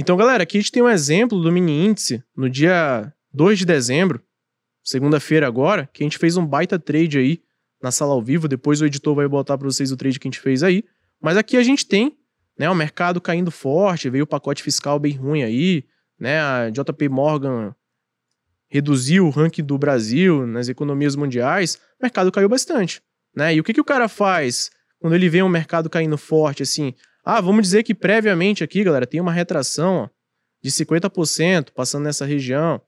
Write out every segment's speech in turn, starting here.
Então, galera, aqui a gente tem um exemplo do mini índice no dia 2 de dezembro, segunda-feira agora, que a gente fez um baita trade aí na sala ao vivo. Depois o editor vai botar para vocês o trade que a gente fez aí. Mas aqui a gente tem né, o mercado caindo forte, veio o pacote fiscal bem ruim aí, né, a JP Morgan reduziu o ranking do Brasil nas economias mundiais, o mercado caiu bastante. Né? E o que, que o cara faz quando ele vê um mercado caindo forte, assim, ah, vamos dizer que previamente aqui, galera, tem uma retração ó, de 50% passando nessa região,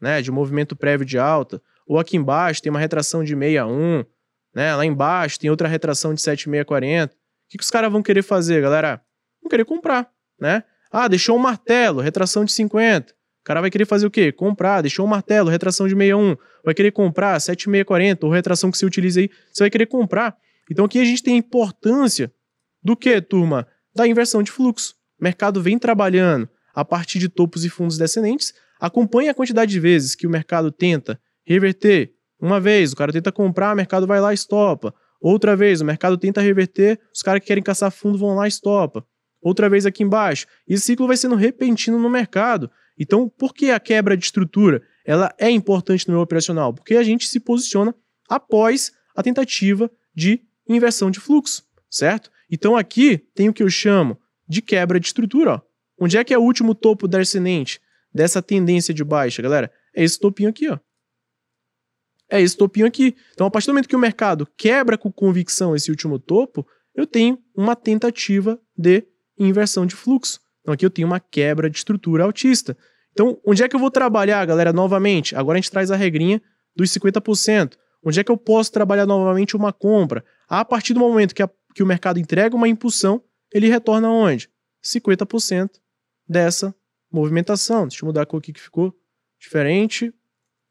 né, de movimento prévio de alta. Ou aqui embaixo tem uma retração de 61, né? Lá embaixo tem outra retração de 7640. O que, que os caras vão querer fazer, galera? Vão querer comprar, né? Ah, deixou um martelo, retração de 50. O cara vai querer fazer o quê? Comprar, deixou um martelo, retração de 61. Vai querer comprar 7640 ou retração que você utiliza aí, você vai querer comprar. Então aqui a gente tem a importância do que, turma? da inversão de fluxo. O mercado vem trabalhando a partir de topos e fundos descendentes, acompanhe a quantidade de vezes que o mercado tenta reverter. Uma vez o cara tenta comprar, o mercado vai lá e estopa. Outra vez o mercado tenta reverter, os caras que querem caçar fundo vão lá e estopa. Outra vez aqui embaixo. E esse ciclo vai sendo repentino no mercado. Então, por que a quebra de estrutura ela é importante no meu operacional? Porque a gente se posiciona após a tentativa de inversão de fluxo, certo? Então aqui tem o que eu chamo de quebra de estrutura. Ó. Onde é que é o último topo descendente dessa tendência de baixa, galera? É esse topinho aqui, ó. É esse topinho aqui. Então, a partir do momento que o mercado quebra com convicção esse último topo, eu tenho uma tentativa de inversão de fluxo. Então, aqui eu tenho uma quebra de estrutura altista. Então, onde é que eu vou trabalhar, galera, novamente? Agora a gente traz a regrinha dos 50%. Onde é que eu posso trabalhar novamente uma compra? A partir do momento que a que o mercado entrega uma impulsão, ele retorna onde? 50% dessa movimentação. Deixa eu mudar a cor aqui que ficou diferente.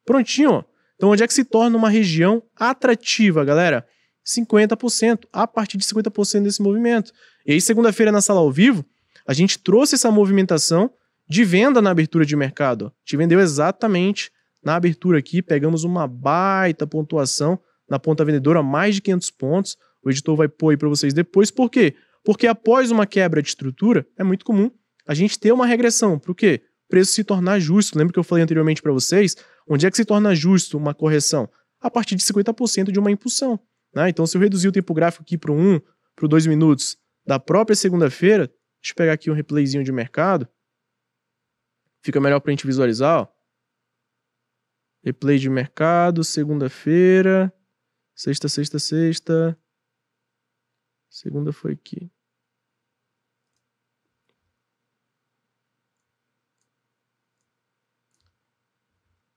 Prontinho, Então, onde é que se torna uma região atrativa, galera? 50%, a partir de 50% desse movimento. E aí, segunda-feira, na sala ao vivo, a gente trouxe essa movimentação de venda na abertura de mercado. Te vendeu exatamente na abertura aqui, pegamos uma baita pontuação na ponta vendedora, mais de 500 pontos. O editor vai pôr aí para vocês depois. Por quê? Porque após uma quebra de estrutura, é muito comum a gente ter uma regressão. Por quê? O preço se tornar justo. Lembra que eu falei anteriormente para vocês? Onde é que se torna justo uma correção? A partir de 50% de uma impulsão. Né? Então, se eu reduzir o tempo gráfico aqui para um para dois minutos da própria segunda-feira, deixa eu pegar aqui um replayzinho de mercado. Fica melhor para a gente visualizar. Ó. Replay de mercado, segunda-feira, sexta, sexta, sexta. Segunda foi aqui.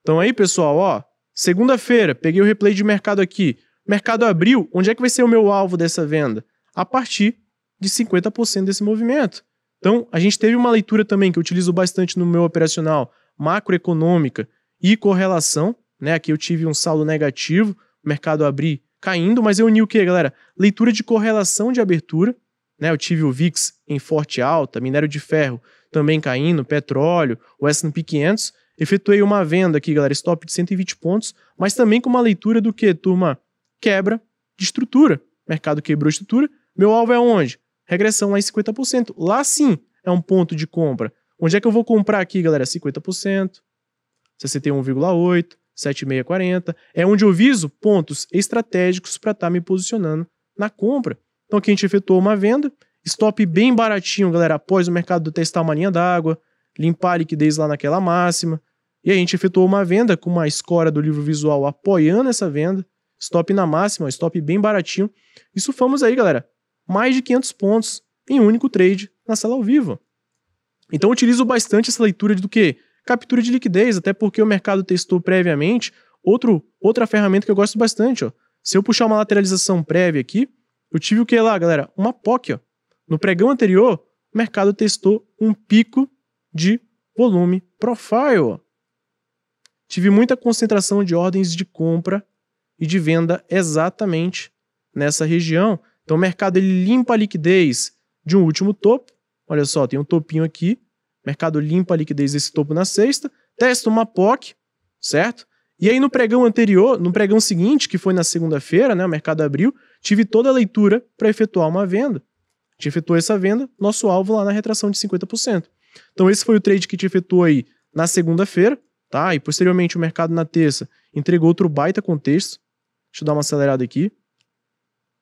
Então aí, pessoal, ó. Segunda-feira, peguei o replay de mercado aqui. Mercado abriu, onde é que vai ser o meu alvo dessa venda? A partir de 50% desse movimento. Então, a gente teve uma leitura também que eu utilizo bastante no meu operacional, macroeconômica e correlação, né? Aqui eu tive um saldo negativo, mercado abriu caindo, mas eu uni o que, galera? Leitura de correlação de abertura, né? Eu tive o VIX em forte alta, minério de ferro também caindo, petróleo, o S&P 500. Efetuei uma venda aqui, galera, stop de 120 pontos, mas também com uma leitura do que, turma? Quebra de estrutura. Mercado quebrou estrutura. Meu alvo é onde? Regressão lá em 50%. Lá sim é um ponto de compra. Onde é que eu vou comprar aqui, galera? 50%, 61,8%, 7640. É onde eu viso pontos estratégicos para estar tá me posicionando na compra. Então aqui a gente efetuou uma venda, stop bem baratinho, galera, após o mercado testar uma linha d'água, limpar a liquidez lá naquela máxima. E a gente efetuou uma venda com uma escora do livro visual apoiando essa venda, stop na máxima, stop bem baratinho. E fomos aí, galera, mais de 500 pontos em um único trade na sala ao vivo. Então utilizo bastante essa leitura do que captura de liquidez, até porque o mercado testou previamente. Outro, outra ferramenta que eu gosto bastante, ó. Se eu puxar uma lateralização prévia aqui, eu tive o que lá, galera? Uma POC, ó. No pregão anterior, o mercado testou um pico de volume profile. Tive muita concentração de ordens de compra e de venda exatamente nessa região. Então o mercado ele limpa a liquidez de um último topo. Olha só, tem um topinho aqui mercado limpa a liquidez desse topo na sexta, testa uma POC, certo? E aí no pregão anterior, no pregão seguinte, que foi na segunda-feira, né, o mercado abriu, tive toda a leitura para efetuar uma venda. A gente efetuou essa venda, nosso alvo lá na retração de 50%. Então esse foi o trade que te efetuou aí na segunda-feira, tá? E posteriormente o mercado na terça entregou outro baita contexto. Deixa eu dar uma acelerada aqui.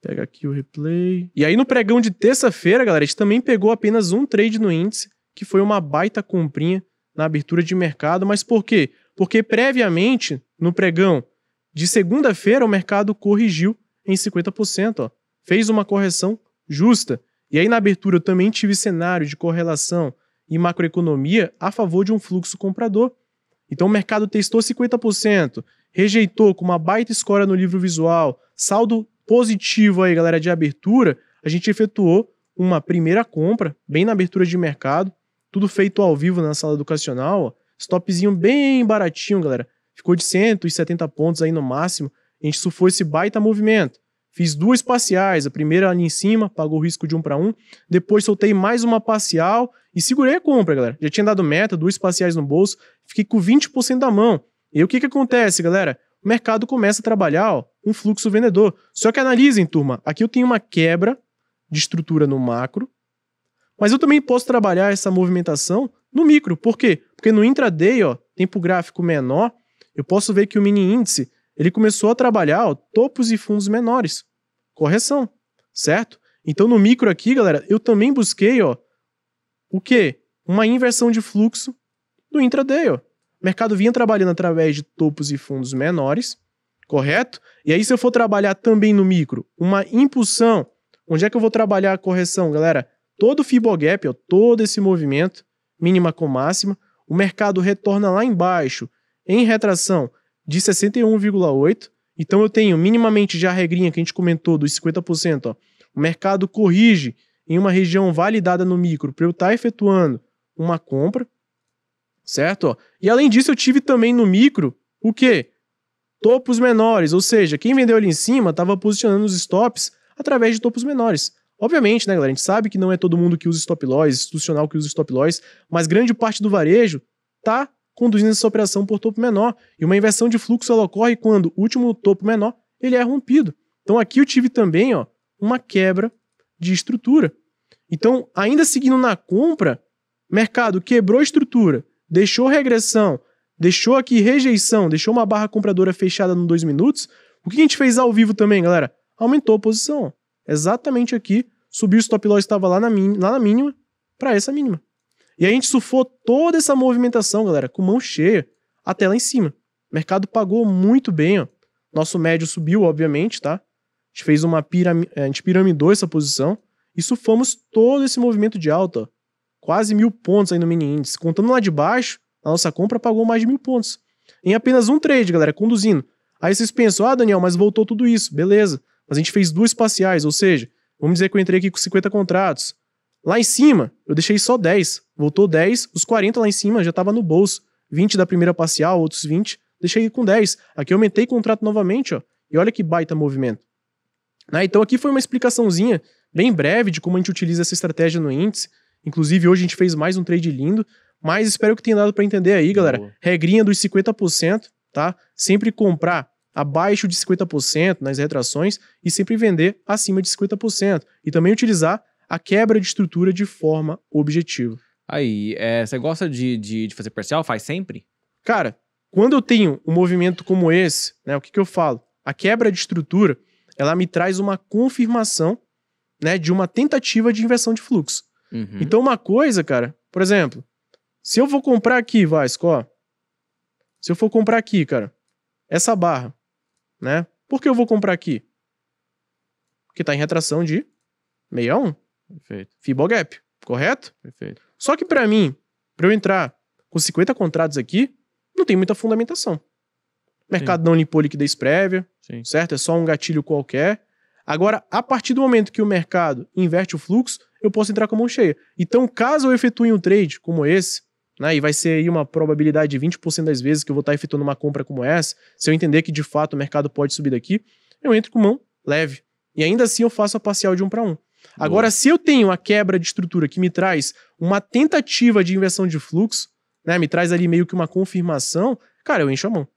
Pega aqui o replay. E aí no pregão de terça-feira, galera, a gente também pegou apenas um trade no índice que foi uma baita comprinha na abertura de mercado. Mas por quê? Porque previamente, no pregão de segunda-feira, o mercado corrigiu em 50%, ó. fez uma correção justa. E aí, na abertura, eu também tive cenário de correlação e macroeconomia a favor de um fluxo comprador. Então, o mercado testou 50%, rejeitou com uma baita escória no livro visual, saldo positivo aí, galera, de abertura. A gente efetuou uma primeira compra, bem na abertura de mercado, tudo feito ao vivo na sala educacional. Stopzinho bem baratinho, galera. Ficou de 170 pontos aí no máximo. A gente sufou esse baita movimento. Fiz duas parciais, a primeira ali em cima, pagou o risco de um para um. Depois soltei mais uma parcial e segurei a compra, galera. Já tinha dado meta, duas parciais no bolso, fiquei com 20% da mão. E o que, que acontece, galera? O mercado começa a trabalhar ó, um fluxo vendedor. Só que analisem, turma, aqui eu tenho uma quebra de estrutura no macro, mas eu também posso trabalhar essa movimentação no micro. Por quê? Porque no intraday, ó, tempo gráfico menor, eu posso ver que o mini índice ele começou a trabalhar ó, topos e fundos menores. Correção, certo? Então no micro aqui, galera, eu também busquei ó, o quê? Uma inversão de fluxo do intraday. Ó. O mercado vinha trabalhando através de topos e fundos menores, correto? E aí se eu for trabalhar também no micro, uma impulsão, onde é que eu vou trabalhar a correção, galera? todo o Fibogap, ó, todo esse movimento, mínima com máxima, o mercado retorna lá embaixo, em retração, de 61,8%. Então eu tenho minimamente já a regrinha que a gente comentou dos 50%. Ó, o mercado corrige em uma região validada no micro para eu estar tá efetuando uma compra, certo? Ó, e além disso, eu tive também no micro o quê? Topos menores, ou seja, quem vendeu ali em cima estava posicionando os stops através de topos menores. Obviamente, né, galera? A gente sabe que não é todo mundo que usa stop loss, institucional que usa stop loss, mas grande parte do varejo tá conduzindo essa operação por topo menor. E uma inversão de fluxo ela ocorre quando o último topo menor ele é rompido. Então aqui eu tive também ó, uma quebra de estrutura. Então, ainda seguindo na compra, mercado quebrou estrutura, deixou regressão, deixou aqui rejeição, deixou uma barra compradora fechada nos dois minutos. O que a gente fez ao vivo também, galera? Aumentou a posição exatamente aqui, subiu o stop loss estava lá na, lá na mínima para essa mínima. E a gente sufou toda essa movimentação, galera, com mão cheia, até lá em cima. O mercado pagou muito bem, ó. Nosso médio subiu, obviamente, tá? A gente fez uma pirami... a gente piramidou essa posição e sufamos todo esse movimento de alta, ó. Quase mil pontos aí no mini índice. Contando lá de baixo, a nossa compra pagou mais de mil pontos. Em apenas um trade, galera, conduzindo. Aí vocês pensam, ah, Daniel, mas voltou tudo isso. Beleza mas a gente fez duas parciais, ou seja, vamos dizer que eu entrei aqui com 50 contratos. Lá em cima, eu deixei só 10, voltou 10, os 40 lá em cima já estava no bolso, 20 da primeira parcial, outros 20, deixei com 10. Aqui eu aumentei o contrato novamente, ó, e olha que baita movimento. Né? Então aqui foi uma explicaçãozinha bem breve de como a gente utiliza essa estratégia no índice. Inclusive hoje a gente fez mais um trade lindo, mas espero que tenha dado para entender aí, galera. Boa. Regrinha dos 50%, tá? Sempre comprar abaixo de 50% nas retrações e sempre vender acima de 50%. E também utilizar a quebra de estrutura de forma objetiva. Aí, é, você gosta de, de, de, fazer parcial? Faz sempre? Cara, quando eu tenho um movimento como esse, né, o que, que eu falo? A quebra de estrutura, ela me traz uma confirmação né, de uma tentativa de inversão de fluxo. Uhum. Então, uma coisa, cara, por exemplo, se eu vou comprar aqui, Vasco, ó, se eu for comprar aqui, cara, essa barra, né? Por que eu vou comprar aqui? Porque está em retração de meio a 1. Fibogap, correto? Perfeito. Só que para mim, para eu entrar com 50 contratos aqui, não tem muita fundamentação. mercado Sim. não limpou liquidez prévia, Sim. certo? É só um gatilho qualquer. Agora, a partir do momento que o mercado inverte o fluxo, eu posso entrar com a mão cheia. Então, caso eu efetue um trade como esse, né? E vai ser aí uma probabilidade de 20% das vezes que eu vou estar efetuando uma compra como essa. Se eu entender que de fato o mercado pode subir daqui, eu entro com mão leve. E ainda assim eu faço a parcial de um para um. Agora, se eu tenho a quebra de estrutura que me traz uma tentativa de inversão de fluxo, né, me traz ali meio que uma confirmação, cara, eu encho a mão.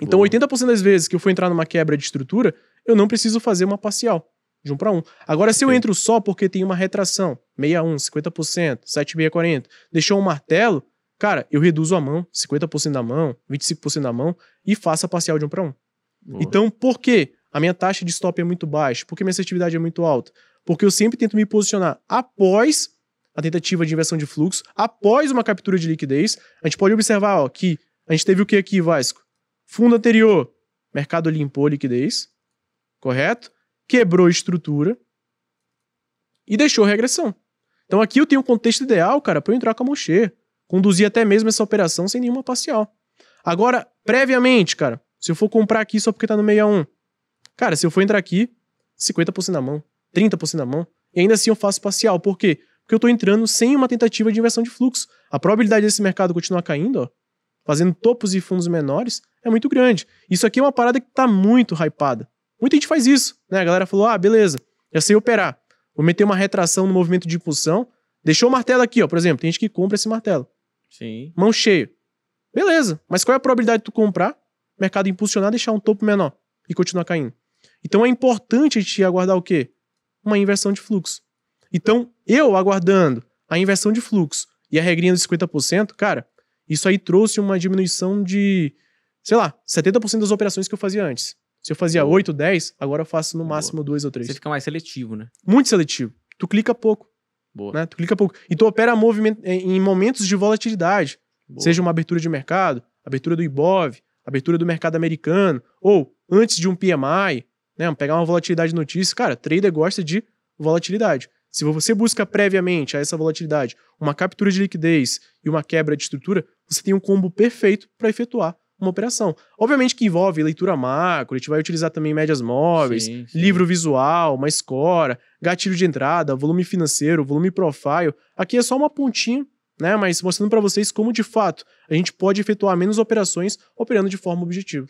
Então, Boa. 80% das vezes que eu for entrar numa quebra de estrutura, eu não preciso fazer uma parcial de um para um. Agora, se eu entro só porque tem uma retração, 61, 50%, 7640, deixou um martelo, cara, eu reduzo a mão, 50% da mão, 25% da mão, e faço a parcial de um para um. Boa. Então, por quê? A minha taxa de stop é muito baixa, porque minha assertividade é muito alta. Porque eu sempre tento me posicionar após a tentativa de inversão de fluxo, após uma captura de liquidez. A gente pode observar ó, que a gente teve o que aqui, Vasco? Fundo anterior, mercado limpou liquidez, correto? quebrou estrutura e deixou regressão. Então aqui eu tenho um contexto ideal, cara, para eu entrar com a mão conduzir até mesmo essa operação sem nenhuma parcial. Agora, previamente, cara, se eu for comprar aqui só porque tá no 61, cara, se eu for entrar aqui, 50% na mão, 30% na mão, e ainda assim eu faço parcial. Por quê? Porque eu tô entrando sem uma tentativa de inversão de fluxo. A probabilidade desse mercado continuar caindo, ó, fazendo topos e fundos menores, é muito grande. Isso aqui é uma parada que tá muito hypada. Muita gente faz isso, né? A galera falou: ah, beleza, já sei operar. Vou meter uma retração no movimento de impulsão. Deixou o martelo aqui, ó, por exemplo. Tem gente que compra esse martelo. Sim. Mão cheia. Beleza, mas qual é a probabilidade de tu comprar, mercado impulsionar, deixar um topo menor e continuar caindo? Então é importante a gente aguardar o quê? Uma inversão de fluxo. Então, eu aguardando a inversão de fluxo e a regrinha dos 50%, cara, isso aí trouxe uma diminuição de, sei lá, 70% das operações que eu fazia antes. Se eu fazia Boa. 8, 10, agora eu faço no máximo 2 ou 3. Você fica mais seletivo, né? Muito seletivo. Tu clica pouco. Boa. Né? Tu clica pouco. E tu opera movimento, eh, em momentos de volatilidade. Boa. Seja uma abertura de mercado, abertura do Ibov, abertura do mercado americano, ou antes de um PMI, né? Pegar uma volatilidade de notícia. Cara, trader gosta de volatilidade. Se você busca previamente a essa volatilidade uma captura de liquidez e uma quebra de estrutura, você tem um combo perfeito para efetuar uma operação. Obviamente que envolve leitura macro, a gente vai utilizar também médias móveis, sim, sim. livro visual, uma score, gatilho de entrada, volume financeiro, volume profile. Aqui é só uma pontinha, né? Mas mostrando para vocês como de fato a gente pode efetuar menos operações operando de forma objetiva.